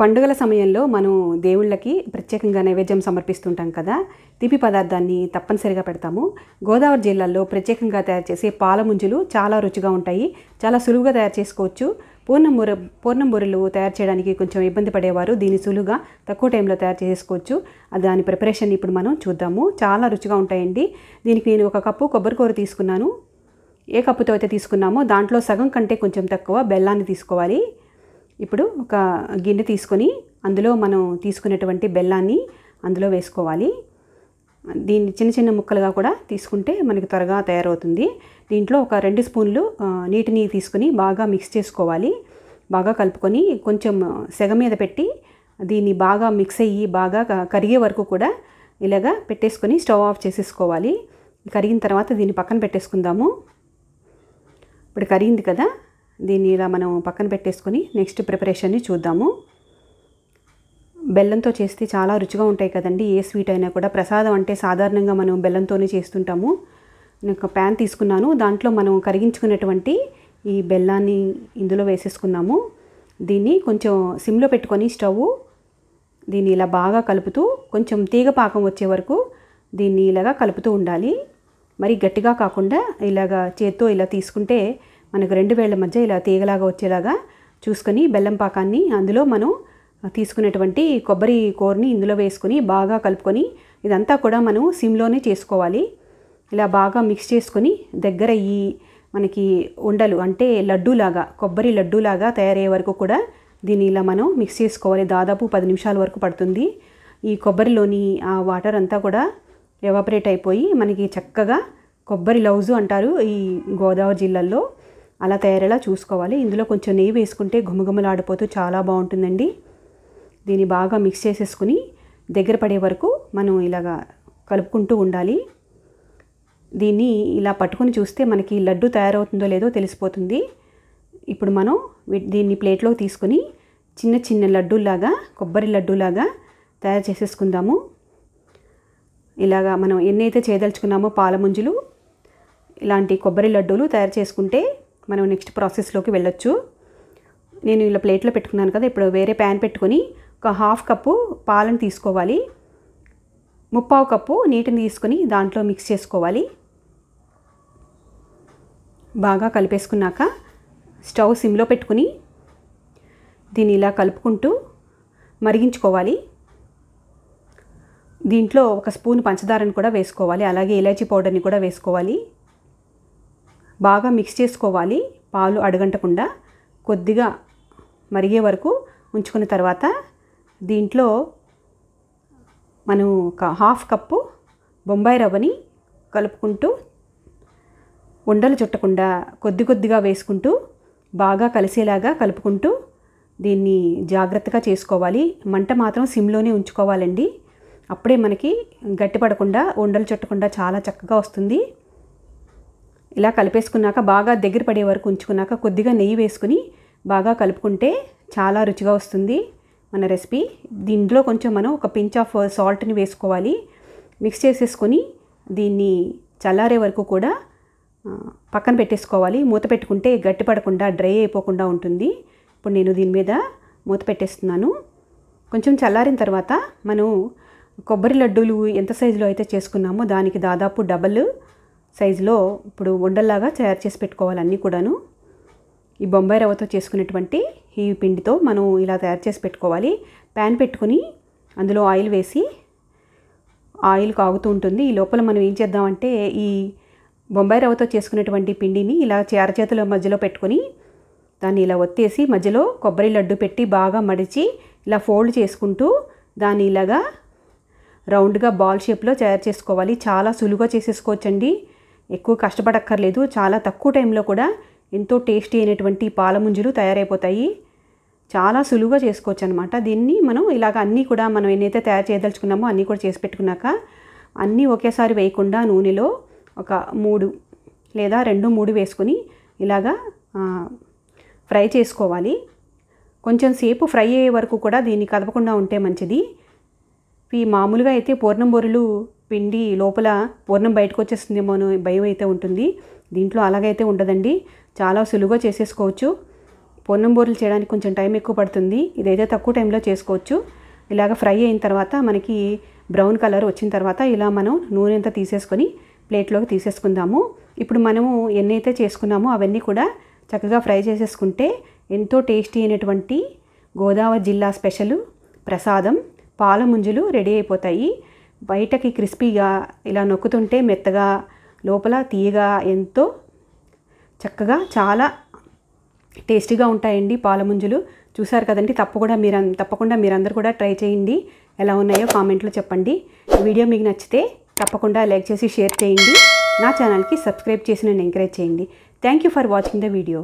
పండుగల సమయంలో మనం దేవుళ్ళకి ప్రత్యేకంగా నైవేద్యం సమర్పిస్తుంటాం కదా తీపి పదార్థాన్ని తప్పనిసరిగా పెడతాము గోదావరి జిల్లాలో ప్రత్యేకంగా తయారు చేసే పాలముంజులు చాలా రుచిగా ఉంటాయి చాలా సులువుగా తయారు చేసుకోవచ్చు పూర్ణం పూర్ణంబూరలు తయారు చేయడానికి కొంచెం ఇబ్బంది పడేవారు దీన్ని సులువుగా తక్కువ టైంలో తయారు చేసుకోవచ్చు దాని ప్రిపరేషన్ ఇప్పుడు మనం చూద్దాము చాలా రుచిగా ఉంటాయండి దీనికి నేను ఒక కప్పు కొబ్బరికూర తీసుకున్నాను ఏ కప్పుతో అయితే తీసుకున్నామో దాంట్లో సగం కంటే కొంచెం తక్కువ బెల్లాన్ని తీసుకోవాలి ఇప్పుడు ఒక గిన్నె తీసుకొని అందులో మనం తీసుకునేటువంటి బెల్లాన్ని అందులో వేసుకోవాలి దీన్ని చిన్న చిన్న ముక్కలుగా కూడా తీసుకుంటే మనకి త్వరగా తయారవుతుంది దీంట్లో ఒక రెండు స్పూన్లు నీటిని తీసుకుని బాగా మిక్స్ చేసుకోవాలి బాగా కలుపుకొని కొంచెం సెగ మీద పెట్టి దీన్ని బాగా మిక్స్ అయ్యి బాగా కరిగే వరకు కూడా ఇలాగ పెట్టేసుకొని స్టవ్ ఆఫ్ చేసేసుకోవాలి కరిగిన తర్వాత దీన్ని పక్కన పెట్టేసుకుందాము ఇప్పుడు కరిగింది కదా దీన్ని ఇలా మనం పక్కన పెట్టేసుకొని నెక్స్ట్ ప్రిపరేషన్ని చూద్దాము బెల్లంతో చేస్తే చాలా రుచిగా ఉంటాయి కదండి ఏ స్వీట్ అయినా కూడా ప్రసాదం అంటే సాధారణంగా మనం బెల్లంతోనే చేస్తుంటాము నేను ఒక ప్యాన్ తీసుకున్నాను దాంట్లో మనం కరిగించుకున్నటువంటి ఈ బెల్లాన్ని ఇందులో వేసేసుకున్నాము దీన్ని కొంచెం సిమ్లో పెట్టుకొని స్టవ్ దీన్ని ఇలా బాగా కలుపుతూ కొంచెం తీగ పాకం వచ్చే వరకు దీన్ని ఇలాగా కలుపుతూ ఉండాలి మరి గట్టిగా కాకుండా ఇలాగా చేత్తో ఇలా తీసుకుంటే మనకు రెండు వేళ్ల మధ్య ఇలా తీగలాగా వచ్చేలాగా చూసుకొని బెల్లం పాకాన్ని అందులో మనం తీసుకునేటువంటి కొబ్బరి కూరని ఇందులో వేసుకొని బాగా కలుపుకొని ఇదంతా కూడా మనం సిమ్లోనే చేసుకోవాలి ఇలా బాగా మిక్స్ చేసుకొని దగ్గర ఈ మనకి ఉండలు అంటే లడ్డూలాగా కొబ్బరి లడ్డూలాగా తయారయ్యే వరకు కూడా దీన్ని ఇలా మనం మిక్స్ చేసుకోవాలి దాదాపు పది నిమిషాల వరకు పడుతుంది ఈ కొబ్బరిలోని ఆ వాటర్ అంతా కూడా ఎవాపరేట్ అయిపోయి మనకి చక్కగా కొబ్బరి లౌజు అంటారు ఈ గోదావరి జిల్లాలో అలా తయారేలా చూసుకోవాలి ఇందులో కొంచెం నెయ్యి వేసుకుంటే ఘుమఘుమలాడిపోతూ చాలా బాగుంటుందండి దీన్ని బాగా మిక్స్ చేసేసుకుని దగ్గర పడే వరకు మనం ఇలాగా కలుపుకుంటూ ఉండాలి దీన్ని ఇలా పట్టుకుని చూస్తే మనకి లడ్డు తయారవుతుందో లేదో తెలిసిపోతుంది ఇప్పుడు మనం దీన్ని ప్లేట్లో తీసుకుని చిన్న చిన్న లడ్డూలాగా కొబ్బరి లడ్డూలాగా తయారు చేసేసుకుందాము ఇలాగా మనం ఎన్నైతే చేయదలుచుకున్నామో పాలముంజులు ఇలాంటి కొబ్బరి లడ్డూలు తయారు చేసుకుంటే మనం నెక్స్ట్ ప్రాసెస్లోకి వెళ్ళొచ్చు నేను ఇలా ప్లేట్లో పెట్టుకున్నాను కదా ఇప్పుడు వేరే ప్యాన్ పెట్టుకొని ఒక హాఫ్ కప్పు పాలను తీసుకోవాలి ముప్పావు కప్పు నీటిని తీసుకొని దాంట్లో మిక్స్ చేసుకోవాలి బాగా కలిపేసుకున్నాక స్టవ్ సిమ్లో పెట్టుకుని దీన్ని ఇలా కలుపుకుంటూ మరిగించుకోవాలి దీంట్లో ఒక స్పూన్ పంచదారని కూడా వేసుకోవాలి అలాగే ఇలాచీ పౌడర్ని కూడా వేసుకోవాలి బాగా మిక్స్ చేసుకోవాలి పాలు అడగంటకుండా కొద్దిగా మరిగే వరకు ఉంచుకున్న తర్వాత దీంట్లో మనం ఒక హాఫ్ కప్పు బొంబాయి రవ్వని కలుపుకుంటూ ఉండలు చుట్టకుండా కొద్ది కొద్దిగా వేసుకుంటూ బాగా కలిసేలాగా కలుపుకుంటూ దీన్ని జాగ్రత్తగా చేసుకోవాలి మంట మాత్రం సిమ్లోనే ఉంచుకోవాలండి అప్పుడే మనకి గట్టిపడకుండా ఉండలు చుట్టకుండా చాలా చక్కగా వస్తుంది ఇలా కలిపేసుకున్నాక బాగా దగ్గర పడే వరకు ఉంచుకున్నాక కొద్దిగా నెయ్యి వేసుకుని బాగా కలుపుకుంటే చాలా రుచిగా వస్తుంది మన రెసిపీ దీంట్లో కొంచెం మనం ఒక పించ్ ఆఫ్ సాల్ట్ని వేసుకోవాలి మిక్స్ చేసేసుకొని దీన్ని చల్లారే వరకు కూడా పక్కన పెట్టేసుకోవాలి మూత పెట్టుకుంటే గట్టిపడకుండా డ్రై అయిపోకుండా ఉంటుంది ఇప్పుడు నేను దీని మీద మూత పెట్టేస్తున్నాను కొంచెం చల్లారిన తర్వాత మనం కొబ్బరి లడ్డూలు ఎంత సైజులో అయితే చేసుకున్నామో దానికి దాదాపు డబల్ సైజులో ఇప్పుడు ఉండల్లాగా తయారు చేసి పెట్టుకోవాలి అన్నీ కూడాను ఈ బొంబాయి రవ్వతో చేసుకునేటువంటి ఈ పిండితో మనం ఇలా తయారు చేసి పెట్టుకోవాలి ప్యాన్ పెట్టుకుని అందులో ఆయిల్ వేసి ఆయిల్ కాగుతూ ఉంటుంది ఈ లోపల మనం ఏం చేద్దామంటే ఈ బొంబాయి రవ్వతో చేసుకునేటువంటి పిండిని ఇలా చేతుల మధ్యలో పెట్టుకొని దాన్ని ఇలా ఒత్తేసి మధ్యలో కొబ్బరి లడ్డు పెట్టి బాగా మడిచి ఇలా ఫోల్డ్ చేసుకుంటూ దాన్ని ఇలాగా రౌండ్గా బాల్ షేప్లో తయారు చేసుకోవాలి చాలా సులువుగా చేసేసుకోవచ్చండి ఎక్కువ కష్టపడక్కర్లేదు చాలా తక్కువ టైంలో కూడా ఎంతో టేస్టీ అయినటువంటి పాలముంజులు తయారైపోతాయి చాలా సులువుగా చేసుకోవచ్చు అనమాట దీన్ని మనం ఇలాగ అన్నీ కూడా మనం ఎన్నైతే తయారు చేయదలుచుకున్నామో అన్నీ కూడా చేసి పెట్టుకున్నాక అన్నీ ఒకేసారి వేయకుండా నూనెలో ఒక మూడు లేదా రెండు మూడు వేసుకొని ఇలాగా ఫ్రై చేసుకోవాలి కొంచెం సేపు ఫ్రై అయ్యే వరకు కూడా దీన్ని కదపకుండా ఉంటే మంచిది ఇవి మామూలుగా అయితే పూర్ణం బొరులు పిండి లోపల పూర్ణం బయటకు వచ్చేస్తుందేమో అని భయం అయితే ఉంటుంది దీంట్లో అలాగైతే ఉండదండి చాలా సులువుగా చేసేసుకోవచ్చు పొన్నం బూరెలు చేయడానికి కొంచెం టైం ఎక్కువ పడుతుంది ఇదైతే తక్కువ టైంలో చేసుకోవచ్చు ఇలాగ ఫ్రై అయిన తర్వాత మనకి బ్రౌన్ కలర్ వచ్చిన తర్వాత ఇలా మనం నూనె అంతా తీసేసుకొని ప్లేట్లోకి తీసేసుకుందాము ఇప్పుడు మనము ఎన్నైతే చేసుకున్నామో అవన్నీ కూడా చక్కగా ఫ్రై చేసేసుకుంటే ఎంతో టేస్టీ అయినటువంటి గోదావరి జిల్లా స్పెషల్ ప్రసాదం పాల ముంజులు రెడీ అయిపోతాయి బయటకి క్రిస్పీగా ఇలా నొక్కుతుంటే మెత్తగా లోపల తీయగా ఎంతో చక్కగా చాలా టేస్టీగా ఉంటాయండి పాలముంజులు చూసారు కదండి తప్పకుండా మీరు తప్పకుండా మీరందరూ కూడా ట్రై చేయండి ఎలా ఉన్నాయో కామెంట్లో చెప్పండి వీడియో మీకు నచ్చితే తప్పకుండా లైక్ చేసి షేర్ చేయండి నా ఛానల్కి సబ్స్క్రైబ్ చేసి నన్ను ఎంకరేజ్ చేయండి thank you for watching the video